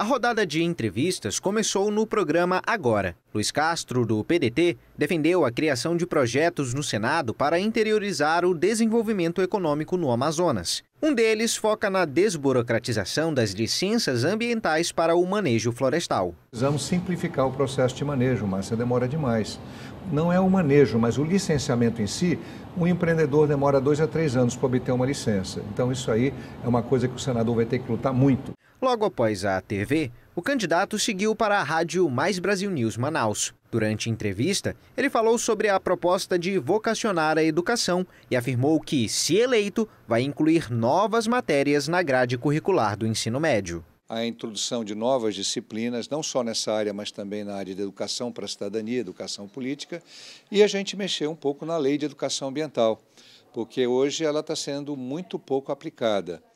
A rodada de entrevistas começou no programa Agora. Luiz Castro, do PDT, defendeu a criação de projetos no Senado para interiorizar o desenvolvimento econômico no Amazonas. Um deles foca na desburocratização das licenças ambientais para o manejo florestal. Precisamos simplificar o processo de manejo, mas isso demora demais. Não é o manejo, mas o licenciamento em si, um empreendedor demora dois a três anos para obter uma licença. Então isso aí é uma coisa que o senador vai ter que lutar muito. Logo após a TV, o candidato seguiu para a rádio Mais Brasil News Manaus. Durante entrevista, ele falou sobre a proposta de vocacionar a educação e afirmou que, se eleito, vai incluir novas matérias na grade curricular do ensino médio. A introdução de novas disciplinas, não só nessa área, mas também na área de educação para a cidadania, educação política, e a gente mexeu um pouco na lei de educação ambiental, porque hoje ela está sendo muito pouco aplicada.